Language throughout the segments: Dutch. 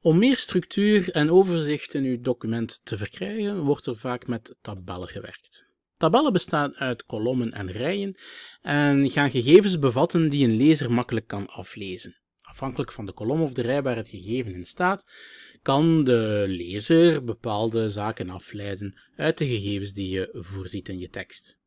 Om meer structuur en overzicht in uw document te verkrijgen, wordt er vaak met tabellen gewerkt. Tabellen bestaan uit kolommen en rijen en gaan gegevens bevatten die een lezer makkelijk kan aflezen. Afhankelijk van de kolom of de rij waar het gegeven in staat, kan de lezer bepaalde zaken afleiden uit de gegevens die je voorziet in je tekst.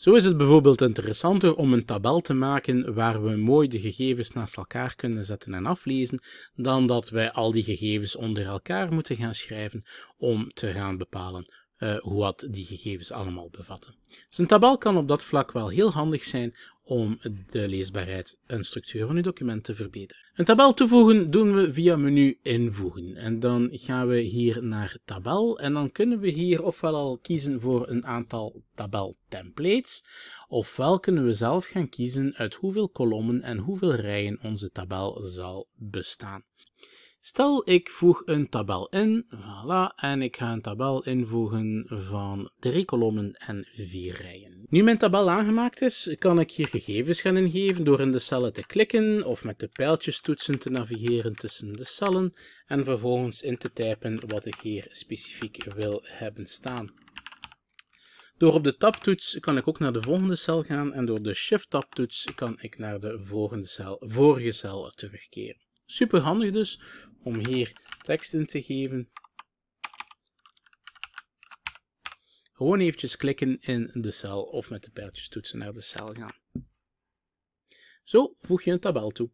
Zo is het bijvoorbeeld interessanter om een tabel te maken waar we mooi de gegevens naast elkaar kunnen zetten en aflezen, dan dat wij al die gegevens onder elkaar moeten gaan schrijven om te gaan bepalen eh, wat die gegevens allemaal bevatten. Dus een tabel kan op dat vlak wel heel handig zijn om de leesbaarheid en structuur van uw document te verbeteren. Een tabel toevoegen doen we via menu invoegen. En dan gaan we hier naar tabel en dan kunnen we hier ofwel al kiezen voor een aantal tabel templates, ofwel kunnen we zelf gaan kiezen uit hoeveel kolommen en hoeveel rijen onze tabel zal bestaan. Stel, ik voeg een tabel in, voilà, en ik ga een tabel invoegen van drie kolommen en vier rijen. Nu mijn tabel aangemaakt is, kan ik hier gegevens gaan ingeven door in de cellen te klikken of met de pijltjestoetsen te navigeren tussen de cellen en vervolgens in te typen wat ik hier specifiek wil hebben staan. Door op de tabtoets kan ik ook naar de volgende cel gaan en door de shift-tabtoets kan ik naar de volgende cel, vorige cel terugkeren. Super handig dus om hier tekst in te geven. Gewoon eventjes klikken in de cel of met de pijltjes toetsen naar de cel gaan. Zo voeg je een tabel toe.